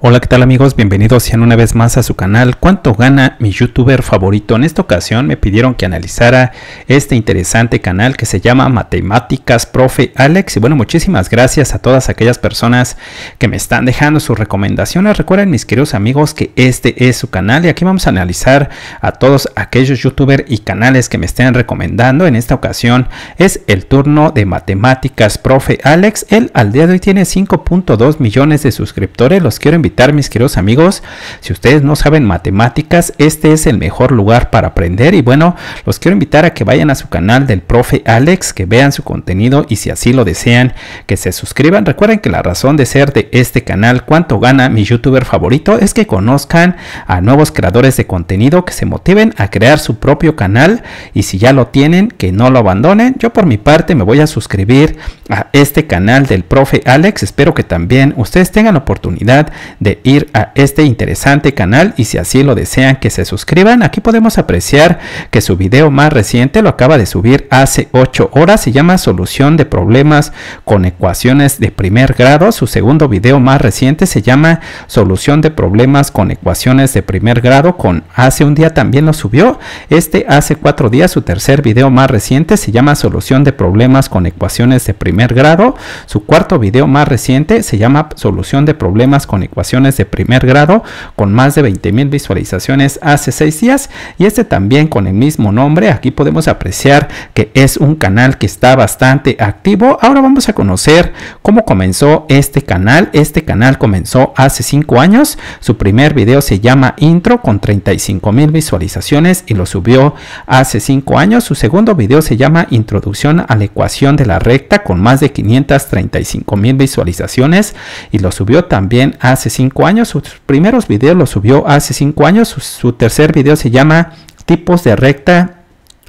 Hola, ¿qué tal amigos? Bienvenidos sean una vez más a su canal ¿Cuánto gana mi youtuber favorito? En esta ocasión me pidieron que analizara este interesante canal que se llama Matemáticas Profe Alex y bueno, muchísimas gracias a todas aquellas personas que me están dejando sus recomendaciones. Recuerden mis queridos amigos que este es su canal y aquí vamos a analizar a todos aquellos youtubers y canales que me estén recomendando. En esta ocasión es el turno de Matemáticas Profe Alex. Él al día de hoy tiene 5.2 millones de suscriptores. Los quiero invitar mis queridos amigos. Si ustedes no saben matemáticas, este es el mejor lugar para aprender. Y bueno, los quiero invitar a que vayan a su canal del profe Alex, que vean su contenido y si así lo desean, que se suscriban. Recuerden que la razón de ser de este canal, cuánto gana mi youtuber favorito, es que conozcan a nuevos creadores de contenido que se motiven a crear su propio canal y si ya lo tienen, que no lo abandonen. Yo por mi parte me voy a suscribir a este canal del profe Alex. Espero que también ustedes tengan la oportunidad de ir a este interesante canal y si así lo desean que se suscriban. Aquí podemos apreciar que su video más reciente lo acaba de subir hace 8 horas. Se llama Solución de Problemas con Ecuaciones de Primer Grado. Su segundo video más reciente se llama Solución de Problemas con Ecuaciones de Primer Grado. Con hace un día también lo subió. Este hace 4 días. Su tercer video más reciente se llama Solución de Problemas con Ecuaciones de Primer Grado. Su cuarto video más reciente se llama Solución de Problemas con Ecuaciones de primer grado con más de 20 mil visualizaciones hace seis días y este también con el mismo nombre. Aquí podemos apreciar que es un canal que está bastante activo. Ahora vamos a conocer cómo comenzó este canal. Este canal comenzó hace cinco años. Su primer video se llama Intro con 35 mil visualizaciones y lo subió hace cinco años. Su segundo video se llama Introducción a la ecuación de la recta con más de 535 mil visualizaciones y lo subió también hace 5 años. Sus primeros videos los subió hace cinco años. Su, tercer video se llama Tipos de recta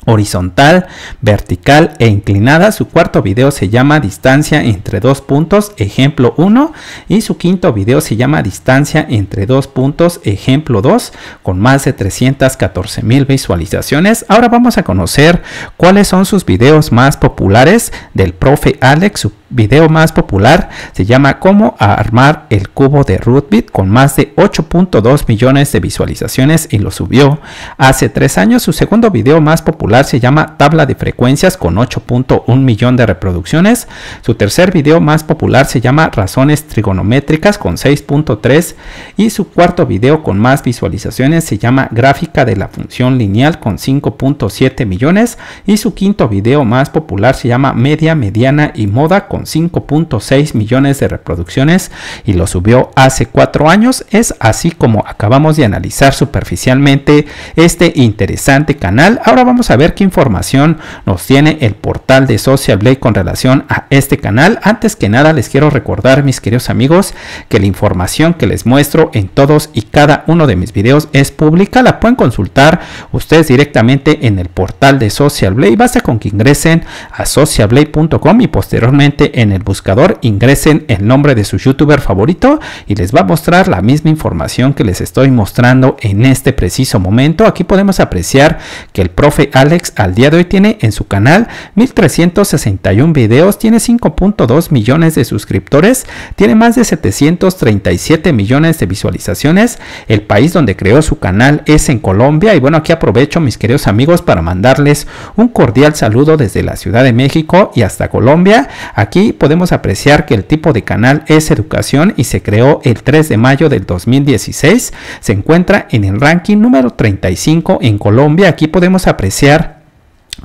horizontal, vertical e inclinada. Su cuarto video se llama Distancia entre dos puntos, ejemplo 1. Y su quinto video se llama Distancia entre dos puntos, ejemplo 2, con más de 314 mil visualizaciones. Ahora vamos a conocer cuáles son sus videos más populares del profe Alex, su video más popular se llama Cómo armar el cubo de Rubik con más de 8.2 millones de visualizaciones y lo subió. Hace tres años su segundo video más popular se llama Tabla de frecuencias con 8.1 millón de reproducciones. Su tercer video más popular se llama Razones trigonométricas con 6.3 y su cuarto video con más visualizaciones se llama Gráfica de la función lineal con 5.7 millones y su quinto video más popular se llama Media, Mediana y Moda con 5.6 millones de reproducciones y lo subió hace 4 años. Es así como acabamos de analizar superficialmente este interesante canal. Ahora vamos a ver qué información nos tiene el portal de Social Blade con relación a este canal. Antes que nada les quiero recordar mis queridos amigos que la información que les muestro en todos y cada uno de mis videos es pública. La pueden consultar ustedes directamente en el portal de Social Blade. Basta con que ingresen a socialblade.com y posteriormente en el buscador ingresen el nombre de su youtuber favorito y les va a mostrar la misma información que les estoy mostrando en este preciso momento. Aquí podemos apreciar que el profe Alex al día de hoy tiene en su canal 1361 videos, tiene 5.2 millones de suscriptores, tiene más de 737 millones de visualizaciones. El país donde creó su canal es en Colombia y bueno, aquí aprovecho mis queridos amigos para mandarles un cordial saludo desde la Ciudad de México y hasta Colombia. Aquí podemos apreciar que el tipo de canal es educación y se creó el 3 de mayo del 2016. Se encuentra en el ranking número 35 en Colombia. Aquí podemos apreciar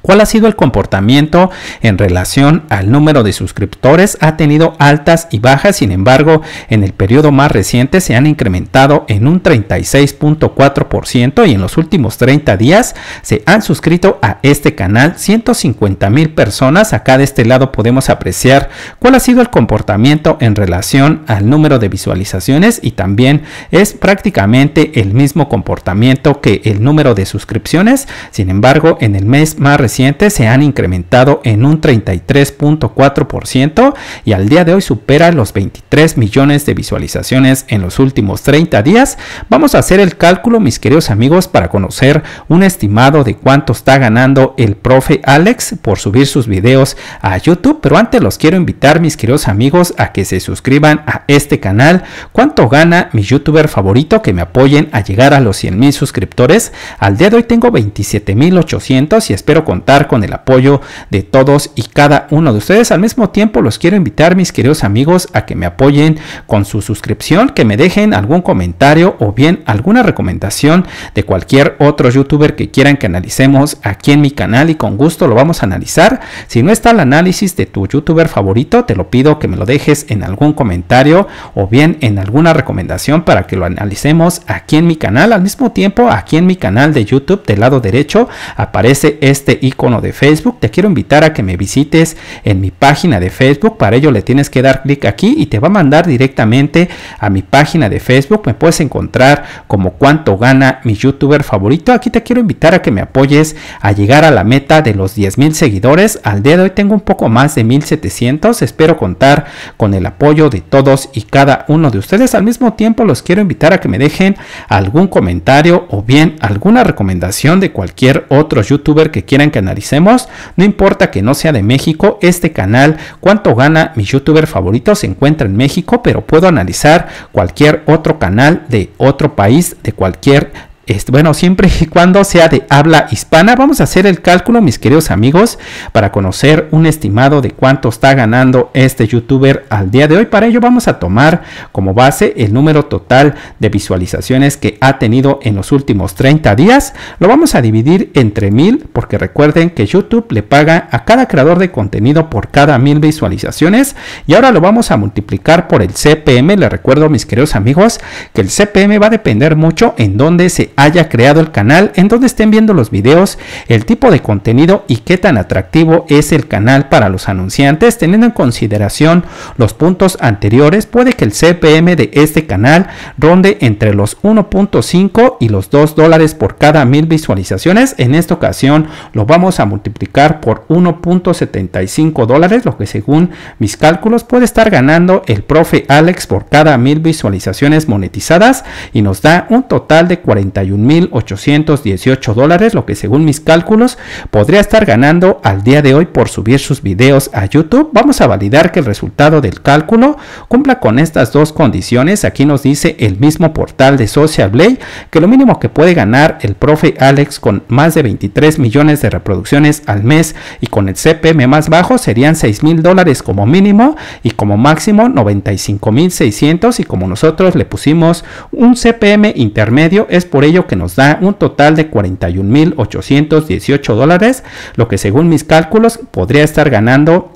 ¿Cuál ha sido el comportamiento en relación al número de suscriptores? Ha tenido altas y bajas, sin embargo, en el periodo más reciente se han incrementado en un 36.4% y en los últimos 30 días se han suscrito a este canal 150 mil personas. Acá de este lado podemos apreciar cuál ha sido el comportamiento en relación al número de visualizaciones y también es prácticamente el mismo comportamiento que el número de suscripciones. Sin embargo, en el mes más recientes se han incrementado en un 33.4% y al día de hoy supera los 23 millones de visualizaciones en los últimos 30 días. Vamos a hacer el cálculo, mis queridos amigos, para conocer un estimado de cuánto está ganando el profe Alex por subir sus videos a YouTube. Pero antes los quiero invitar, mis queridos amigos, a que se suscriban a este canal. ¿Cuánto gana mi youtuber favorito? Que me apoyen a llegar a los 100 mil suscriptores. Al día de hoy tengo 27.800 y espero con contar con el apoyo de todos y cada uno de ustedes. Al mismo tiempo los quiero invitar, mis queridos amigos, a que me apoyen con su suscripción, que me dejen algún comentario o bien alguna recomendación de cualquier otro youtuber que quieran que analicemos aquí en mi canal y con gusto lo vamos a analizar. Si no está el análisis de tu youtuber favorito, te lo pido que me lo dejes en algún comentario o bien en alguna recomendación para que lo analicemos aquí en mi canal. Al mismo tiempo, aquí en mi canal de YouTube del lado derecho aparece este este icono de Facebook, te quiero invitar a que me visites en mi página de Facebook. Para ello le tienes que dar clic aquí y te va a mandar directamente a mi página de Facebook. Me puedes encontrar como cuánto gana mi youtuber favorito. Aquí te quiero invitar a que me apoyes a llegar a la meta de los 10 mil seguidores. Al día de hoy tengo un poco más de 1700. Espero contar con el apoyo de todos y cada uno de ustedes. Al mismo tiempo los quiero invitar a que me dejen algún comentario o bien alguna recomendación de cualquier otro youtuber que quiera que analicemos, no importa que no sea de México, este canal, cuánto gana mi youtuber favorito se encuentra en México, pero puedo analizar cualquier otro canal de otro país, de cualquier este, bueno, siempre y cuando sea de habla hispana, vamos a hacer el cálculo, mis queridos amigos, para conocer un estimado de cuánto está ganando este youtuber al día de hoy. Para ello vamos a tomar como base el número total de visualizaciones que ha tenido en los últimos 30 días. Lo vamos a dividir entre mil, porque recuerden que YouTube le paga a cada creador de contenido por cada mil visualizaciones. Y ahora lo vamos a multiplicar por el CPM. Les recuerdo, mis queridos amigos, que el CPM va a depender mucho en dónde se haya creado el canal, en donde estén viendo los videos, el tipo de contenido y qué tan atractivo es el canal para los anunciantes, teniendo en consideración los puntos anteriores, puede que el CPM de este canal ronde entre los 1.5 y los 2 dólares por cada mil visualizaciones. En esta ocasión lo vamos a multiplicar por 1.75 dólares, lo que según mis cálculos puede estar ganando el profe Alex por cada mil visualizaciones monetizadas y nos da un total de 40 1818 dólares, lo que según mis cálculos podría estar ganando al día de hoy por subir sus videos a YouTube. Vamos a validar que el resultado del cálculo cumpla con estas dos condiciones. Aquí nos dice el mismo portal de Social Blade que lo mínimo que puede ganar el profe Alex con más de 23 millones de reproducciones al mes y con el CPM más bajo serían seis mil dólares como mínimo y como máximo $95,600. mil y como nosotros le pusimos un CPM intermedio es por ello que nos da un total de 41.818 dólares, lo que según mis cálculos podría estar ganando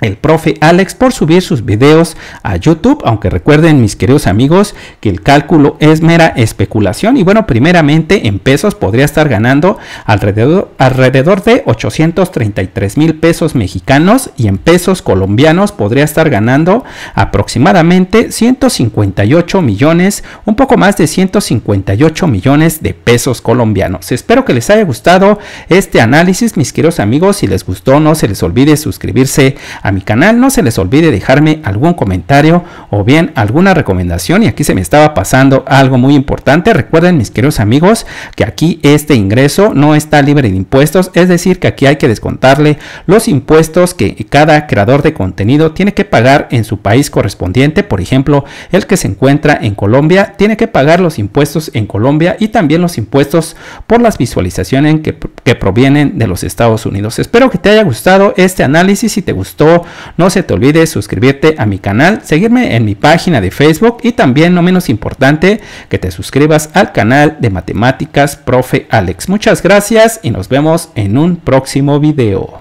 el profe Alex por subir sus videos a YouTube, aunque recuerden mis queridos amigos que el cálculo es mera especulación y bueno, primeramente en pesos podría estar ganando alrededor, de 833 mil pesos mexicanos y en pesos colombianos podría estar ganando aproximadamente 158 millones, un poco más de 158 millones de pesos colombianos. Espero que les haya gustado este análisis mis queridos amigos, si les gustó no se les olvide suscribirse a mi canal. No se les olvide dejarme algún comentario o bien alguna recomendación. Y aquí se me estaba pasando algo muy importante. Recuerden, mis queridos amigos, que aquí este ingreso no está libre de impuestos. Es decir, que aquí hay que descontarle los impuestos que cada creador de contenido tiene que pagar en su país correspondiente. Por ejemplo, el que se encuentra en Colombia tiene que pagar los impuestos en Colombia y también los impuestos por las visualizaciones que, que provienen de los Estados Unidos. Espero que te haya gustado este análisis. Si te gustó, no se te olvide suscribirte a mi canal, seguirme en mi página de Facebook y también, no menos importante, que te suscribas al canal de Matemáticas Profe Alex. Muchas gracias y nos vemos en un próximo video.